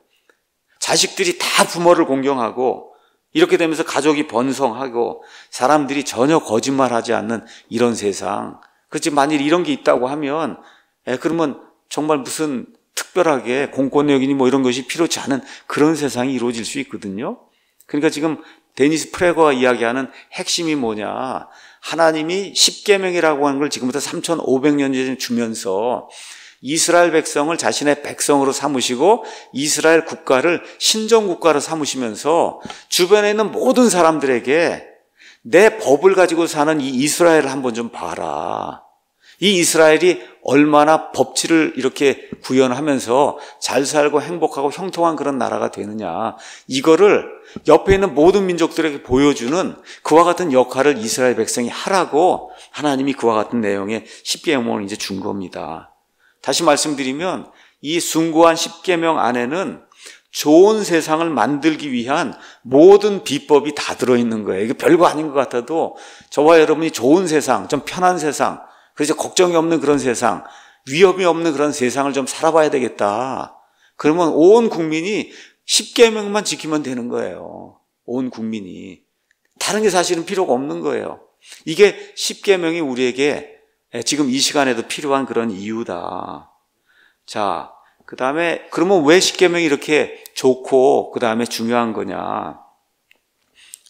자식들이 다 부모를 공경하고 이렇게 되면서 가족이 번성하고 사람들이 전혀 거짓말하지 않는 이런 세상. 그렇지 만일 이런 게 있다고 하면 예, 그러면 정말 무슨 특별하게 공권력이니 뭐 이런 것이 필요치 않은 그런 세상이 이루어질 수 있거든요. 그러니까 지금 데니스 프레거가 이야기하는 핵심이 뭐냐. 하나님이 십계명이라고 하는 걸 지금부터 3,500년 전에 주면서 이스라엘 백성을 자신의 백성으로 삼으시고 이스라엘 국가를 신정 국가로 삼으시면서 주변에 있는 모든 사람들에게 내 법을 가지고 사는 이 이스라엘을 한번 좀 봐라. 이 이스라엘이 얼마나 법치를 이렇게 구현하면서 잘 살고 행복하고 형통한 그런 나라가 되느냐. 이거를 옆에 있는 모든 민족들에게 보여주는 그와 같은 역할을 이스라엘 백성이 하라고 하나님이 그와 같은 내용의 십계명을 이제 준 겁니다. 다시 말씀드리면 이 숭고한 십계명 안에는 좋은 세상을 만들기 위한 모든 비법이 다 들어있는 거예요. 이게 별거 아닌 것 같아도 저와 여러분이 좋은 세상, 좀 편한 세상, 그래서 걱정이 없는 그런 세상, 위협이 없는 그런 세상을 좀 살아봐야 되겠다. 그러면 온 국민이 10개명만 지키면 되는 거예요. 온 국민이. 다른 게 사실은 필요가 없는 거예요. 이게 10개명이 우리에게 예, 지금 이 시간에도 필요한 그런 이유다. 자, 그 다음에, 그러면 왜 10개명이 이렇게 좋고, 그 다음에 중요한 거냐.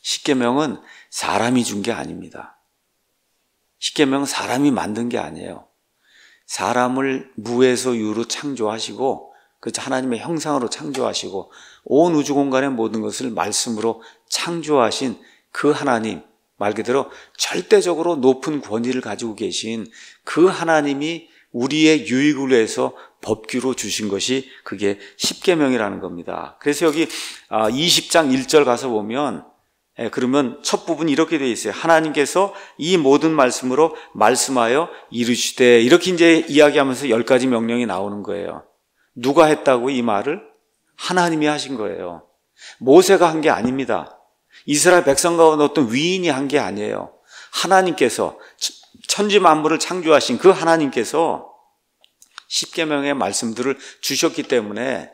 10개명은 사람이 준 게 아닙니다. 십계명은 사람이 만든 게 아니에요. 사람을 무에서 유로 창조하시고 그 하나님의 형상으로 창조하시고 온 우주 공간의 모든 것을 말씀으로 창조하신 그 하나님 말 그대로 절대적으로 높은 권위를 가지고 계신 그 하나님이 우리의 유익을 위해서 법규로 주신 것이 그게 십계명이라는 겁니다. 그래서 여기 20장 아, 1절 가서 보면 예, 그러면 첫 부분이 렇게 되어 있어요. 하나님께서 이 모든 말씀으로 말씀하여 이르시되 이렇게 이제 이야기하면서 열 가지 명령이 나오는 거예요. 누가 했다고 이 말을? 하나님이 하신 거예요. 모세가 한 게 아닙니다. 이스라엘 백성 가운데 어떤 위인이 한 게 아니에요. 하나님께서 천지 만물을 창조하신 그 하나님께서 십계명의 말씀들을 주셨기 때문에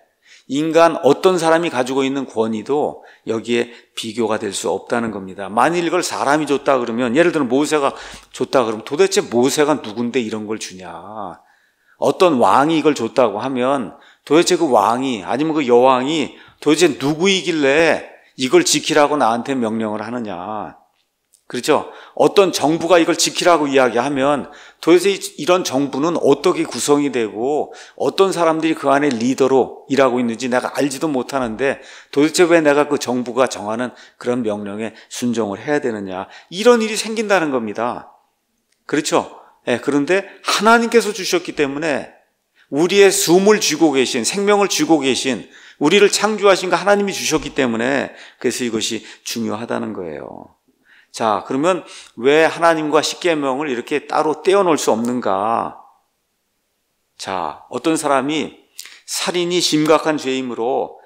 인간 어떤 사람이 가지고 있는 권위도 여기에 비교가 될 수 없다는 겁니다. 만일 이걸 사람이 줬다 그러면 예를 들어 모세가 줬다 그러면 도대체 모세가 누군데 이런 걸 주냐. 어떤 왕이 이걸 줬다고 하면 도대체 그 왕이 아니면 그 여왕이 도대체 누구이길래 이걸 지키라고 나한테 명령을 하느냐. 그렇죠? 어떤 정부가 이걸 지키라고 이야기하면 도대체 이런 정부는 어떻게 구성이 되고 어떤 사람들이 그 안에 리더로 일하고 있는지 내가 알지도 못하는데 도대체 왜 내가 그 정부가 정하는 그런 명령에 순종을 해야 되느냐. 이런 일이 생긴다는 겁니다. 그렇죠? 예, 그런데 하나님께서 주셨기 때문에 우리의 숨을 쥐고 계신, 생명을 쥐고 계신, 우리를 창조하신 거 그 하나님이 주셨기 때문에 그래서 이것이 중요하다는 거예요. 자, 그러면 왜 하나님과 십계명을 이렇게 따로 떼어놓을 수 없는가? 자, 어떤 사람이 살인이 심각한 죄이므로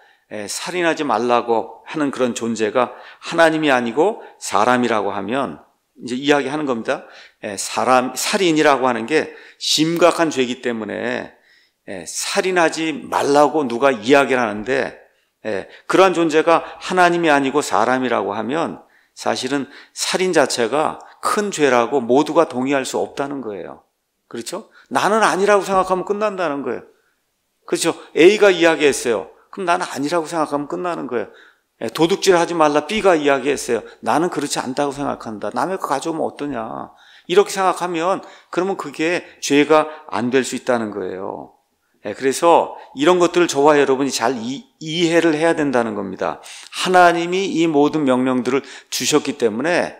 살인하지 말라고 하는 그런 존재가 하나님이 아니고 사람이라고 하면 이제 이야기하는 겁니다. 사람 살인이라고 하는 게 심각한 죄이기 때문에 살인하지 말라고 누가 이야기를 하는데 그러한 존재가 하나님이 아니고 사람이라고 하면 사실은 살인 자체가 큰 죄라고 모두가 동의할 수 없다는 거예요. 그렇죠? 나는 아니라고 생각하면 끝난다는 거예요. 그렇죠? A가 이야기했어요. 그럼 나는 아니라고 생각하면 끝나는 거예요. 예, 도둑질 하지 말라 B가 이야기했어요. 나는 그렇지 않다고 생각한다. 남의 거 가져오면 어떠냐. 이렇게 생각하면 그러면 그게 죄가 안 될 수 있다는 거예요. 예, 그래서 이런 것들을 저와 여러분이 잘 이, 이해를 해야 된다는 겁니다. 하나님이 이 모든 명령들을 주셨기 때문에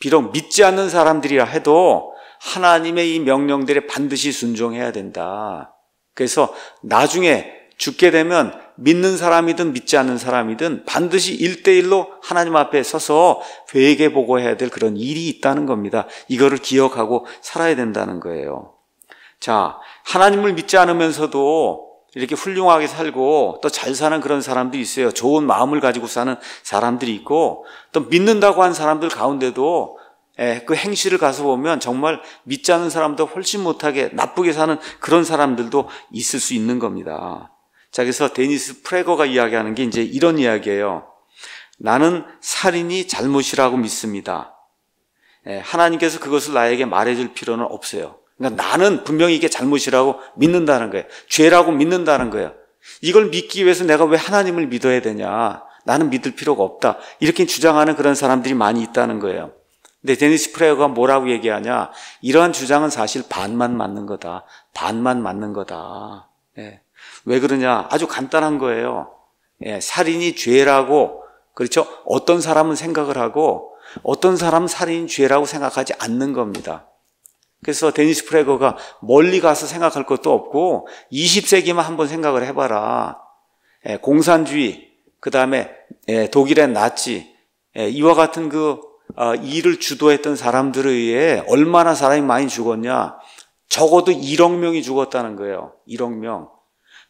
비록 믿지 않는 사람들이라 해도 하나님의 이 명령들에 반드시 순종해야 된다. 그래서 나중에 죽게 되면 믿는 사람이든 믿지 않는 사람이든 반드시 일대일로 하나님 앞에 서서 회개 보고해야 될 그런 일이 있다는 겁니다. 이거를 기억하고 살아야 된다는 거예요. 자, 하나님을 믿지 않으면서도 이렇게 훌륭하게 살고 또 잘 사는 그런 사람들이 있어요. 좋은 마음을 가지고 사는 사람들이 있고 또 믿는다고 한 사람들 가운데도 예, 그 행실을 가서 보면 정말 믿지 않는 사람도 훨씬 못하게 나쁘게 사는 그런 사람들도 있을 수 있는 겁니다. 자, 그래서 데니스 프레거가 이야기하는 게 이제 이런 이야기예요. 나는 살인이 잘못이라고 믿습니다. 예, 하나님께서 그것을 나에게 말해줄 필요는 없어요. 그러니까 나는 분명히 이게 잘못이라고 믿는다는 거예요. 죄라고 믿는다는 거예요. 이걸 믿기 위해서 내가 왜 하나님을 믿어야 되냐? 나는 믿을 필요가 없다. 이렇게 주장하는 그런 사람들이 많이 있다는 거예요. 근데 데니스 프레어가 뭐라고 얘기하냐? 이러한 주장은 사실 반만 맞는 거다. 반만 맞는 거다. 예. 왜 그러냐? 아주 간단한 거예요. 예, 살인이 죄라고 그렇죠? 어떤 사람은 생각을 하고 어떤 사람은 살인 죄라고 생각하지 않는 겁니다. 그래서 데니스 프레거가 멀리 가서 생각할 것도 없고 20세기만 한번 생각을 해봐라. 예, 공산주의, 그 다음에 예, 독일의 나치, 예, 이와 같은 그 어, 일을 주도했던 사람들에 의해 얼마나 사람이 많이 죽었냐. 적어도 1억 명이 죽었다는 거예요. 1억 명.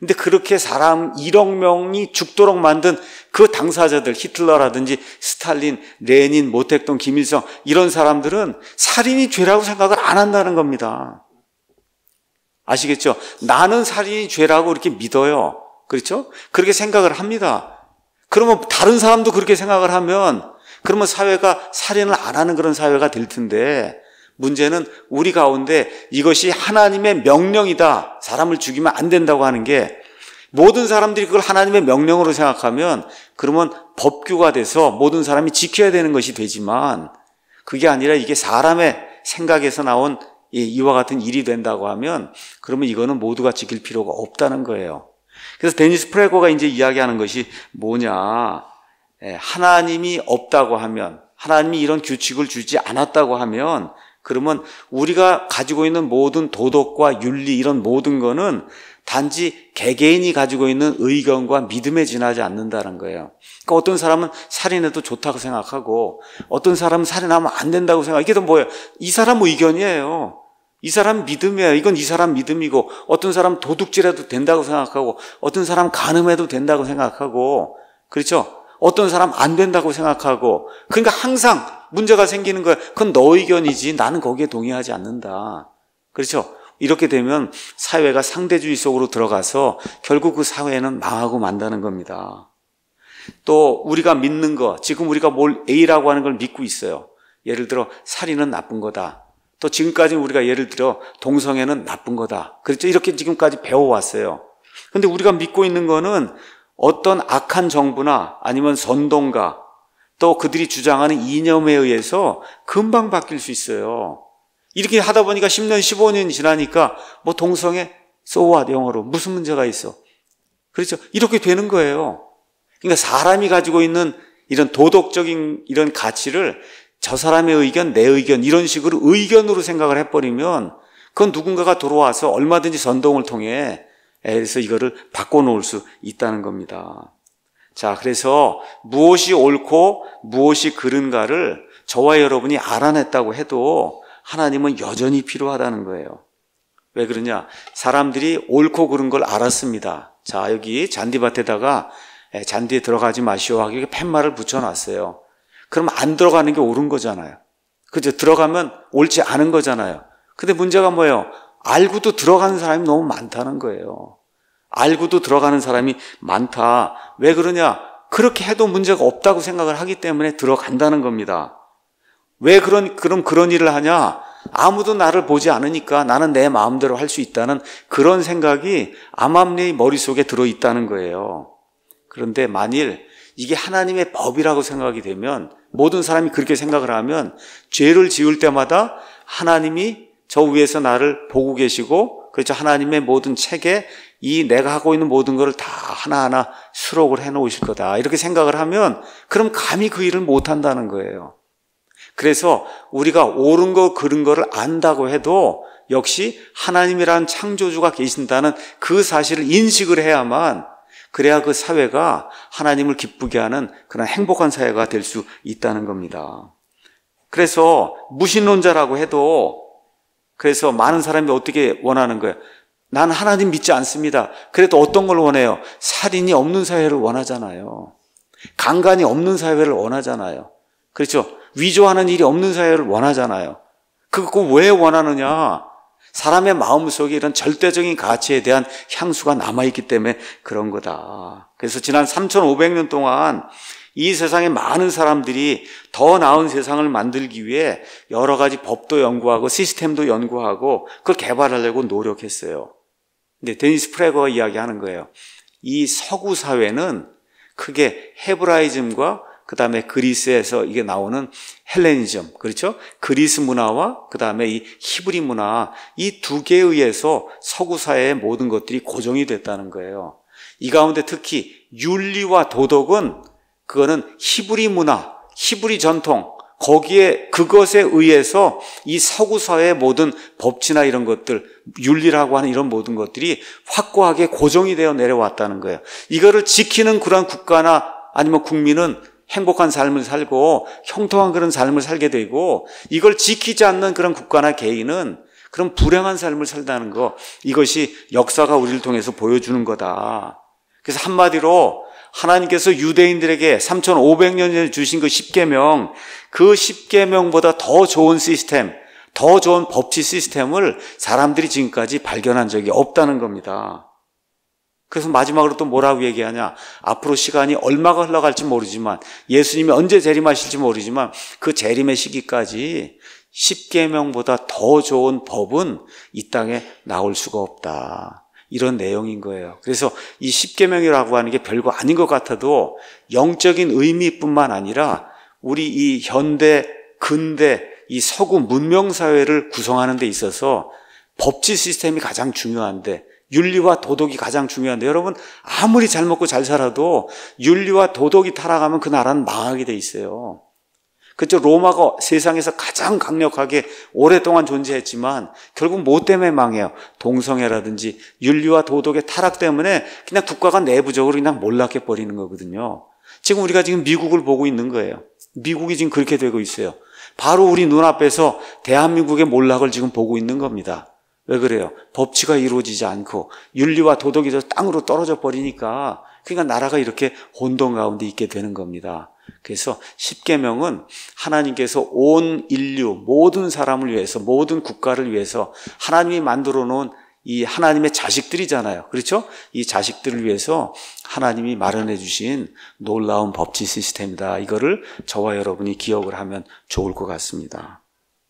근데 그렇게 사람 1억 명이 죽도록 만든 그 당사자들 히틀러라든지 스탈린, 레닌, 모택동, 김일성 이런 사람들은 살인이 죄라고 생각을 안 한다는 겁니다. 아시겠죠? 나는 살인이 죄라고 이렇게 믿어요. 그렇죠? 그렇게 생각을 합니다. 그러면 다른 사람도 그렇게 생각을 하면 그러면 사회가 살인을 안 하는 그런 사회가 될 텐데 문제는 우리 가운데 이것이 하나님의 명령이다. 사람을 죽이면 안 된다고 하는 게 모든 사람들이 그걸 하나님의 명령으로 생각하면 그러면 법규가 돼서 모든 사람이 지켜야 되는 것이 되지만 그게 아니라 이게 사람의 생각에서 나온 이와 같은 일이 된다고 하면 그러면 이거는 모두가 지킬 필요가 없다는 거예요. 그래서 데니스 프레거가 이제 이야기하는 것이 뭐냐. 예, 하나님이 없다고 하면, 하나님이 이런 규칙을 주지 않았다고 하면 그러면 우리가 가지고 있는 모든 도덕과 윤리 이런 모든 거는 단지 개개인이 가지고 있는 의견과 믿음에 지나지 않는다는 거예요. 그러니까 어떤 사람은 살인해도 좋다고 생각하고 어떤 사람은 살인하면 안 된다고 생각. 이게 또 뭐예요? 이 사람 의견이에요. 이 사람 믿음이에요. 이건 이 사람 믿음이고 어떤 사람 도둑질해도 된다고 생각하고 어떤 사람 간음해도 된다고 생각하고 그렇죠? 어떤 사람 안 된다고 생각하고 그러니까 항상 문제가 생기는 거야. 그건 너 의견이지. 나는 거기에 동의하지 않는다. 그렇죠? 이렇게 되면 사회가 상대주의 속으로 들어가서 결국 그 사회는 망하고 만다는 겁니다. 또 우리가 믿는 거, 지금 우리가 뭘 A라고 하는 걸 믿고 있어요. 예를 들어 살인은 나쁜 거다. 또 지금까지 우리가 예를 들어 동성애는 나쁜 거다. 그렇죠? 이렇게 지금까지 배워왔어요. 근데 우리가 믿고 있는 거는 어떤 악한 정부나 아니면 선동가 또 그들이 주장하는 이념에 의해서 금방 바뀔 수 있어요. 이렇게 하다 보니까 10년, 15년 지나니까 뭐 동성애, 소와 so 영어로 무슨 문제가 있어. 그렇죠. 이렇게 되는 거예요. 그러니까 사람이 가지고 있는 이런 도덕적인 이런 가치를 저 사람의 의견, 내 의견 이런 식으로 의견으로 생각을 해버리면 그건 누군가가 들어와서 얼마든지 선동을 통해 그래서 이거를 바꿔놓을 수 있다는 겁니다. 자, 그래서 무엇이 옳고 무엇이 그른가를 저와 여러분이 알아냈다고 해도 하나님은 여전히 필요하다는 거예요. 왜 그러냐? 사람들이 옳고 그른 걸 알았습니다. 자, 여기 잔디밭에다가 예, 잔디에 들어가지 마시오 하고 팻말을 붙여놨어요. 그럼 안 들어가는 게 옳은 거잖아요. 그죠? 들어가면 옳지 않은 거잖아요. 근데 문제가 뭐예요? 알고도 들어가는 사람이 너무 많다는 거예요. 알고도 들어가는 사람이 많다. 왜 그러냐? 그렇게 해도 문제가 없다고 생각을 하기 때문에 들어간다는 겁니다. 왜 그런, 그럼 그런 일을 하냐? 아무도 나를 보지 않으니까 나는 내 마음대로 할 수 있다는 그런 생각이 암암리의 머릿속에 들어있다는 거예요. 그런데 만일 이게 하나님의 법이라고 생각이 되면 모든 사람이 그렇게 생각을 하면 죄를 지을 때마다 하나님이 저 위에서 나를 보고 계시고 그렇죠. 하나님의 모든 책에 이 내가 하고 있는 모든 것을 다 하나하나 수록을 해 놓으실 거다. 이렇게 생각을 하면 그럼 감히 그 일을 못 한다는 거예요. 그래서 우리가 옳은 거, 그른 거를 안다고 해도 역시 하나님이란 창조주가 계신다는 그 사실을 인식을 해야만 그래야 그 사회가 하나님을 기쁘게 하는 그런 행복한 사회가 될 수 있다는 겁니다. 그래서 무신론자라고 해도 그래서 많은 사람이 어떻게 원하는 거예요? 난 하나님 믿지 않습니다. 그래도 어떤 걸 원해요? 살인이 없는 사회를 원하잖아요. 강간이 없는 사회를 원하잖아요. 그렇죠? 위조하는 일이 없는 사회를 원하잖아요. 그거 왜 원하느냐? 사람의 마음속에 이런 절대적인 가치에 대한 향수가 남아있기 때문에 그런 거다. 그래서 지난 3,500년 동안 이 세상에 많은 사람들이 더 나은 세상을 만들기 위해 여러 가지 법도 연구하고 시스템도 연구하고 그걸 개발하려고 노력했어요. 근데 데니스 프레거가 이야기하는 거예요. 이 서구 사회는 크게 헤브라이즘과 그 다음에 그리스에서 이게 나오는 헬레니즘, 그렇죠? 그리스 문화와 그 다음에 이 히브리 문화, 이 두 개에 의해서 서구 사회의 모든 것들이 고정이 됐다는 거예요. 이 가운데 특히 윤리와 도덕은 그거는 히브리 문화, 히브리 전통, 거기에 그것에 의해서 이 서구 사회의 모든 법치나 이런 것들 윤리라고 하는 이런 모든 것들이 확고하게 고정이 되어 내려왔다는 거예요. 이거를 지키는 그러한 국가나 아니면 국민은 행복한 삶을 살고 형통한 그런 삶을 살게 되고 이걸 지키지 않는 그런 국가나 개인은 그런 불행한 삶을 살다는 거 이것이 역사가 우리를 통해서 보여주는 거다. 그래서 한마디로 하나님께서 유대인들에게 3,500년 전에 주신 그 10계명, 그 10계명보다 더 좋은 시스템, 더 좋은 법치 시스템을 사람들이 지금까지 발견한 적이 없다는 겁니다. 그래서 마지막으로 또 뭐라고 얘기하냐. 앞으로 시간이 얼마가 흘러갈지 모르지만 예수님이 언제 재림하실지 모르지만 그 재림의 시기까지 10계명보다 더 좋은 법은 이 땅에 나올 수가 없다. 이런 내용인 거예요. 그래서 이 십계명이라고 하는 게 별거 아닌 것 같아도 영적인 의미뿐만 아니라 우리 이 현대 근대 이 서구 문명 사회를 구성하는 데 있어서 법치 시스템이 가장 중요한데 윤리와 도덕이 가장 중요한데 여러분 아무리 잘 먹고 잘 살아도 윤리와 도덕이 타락하면 그 나라는 망하게 돼 있어요. 그저 로마가 세상에서 가장 강력하게 오랫동안 존재했지만 결국 뭐 때문에 망해요? 동성애라든지 윤리와 도덕의 타락 때문에 그냥 국가가 내부적으로 그냥 몰락해 버리는 거거든요. 지금 우리가 지금 미국을 보고 있는 거예요. 미국이 지금 그렇게 되고 있어요. 바로 우리 눈앞에서 대한민국의 몰락을 지금 보고 있는 겁니다. 왜 그래요? 법치가 이루어지지 않고 윤리와 도덕이 땅으로 떨어져 버리니까 그러니까 나라가 이렇게 혼돈 가운데 있게 되는 겁니다. 그래서 십계명은 하나님께서 온 인류 모든 사람을 위해서 모든 국가를 위해서 하나님이 만들어 놓은 이 하나님의 자식들이잖아요. 그렇죠? 이 자식들을 위해서 하나님이 마련해 주신 놀라운 법치 시스템이다. 이거를 저와 여러분이 기억을 하면 좋을 것 같습니다.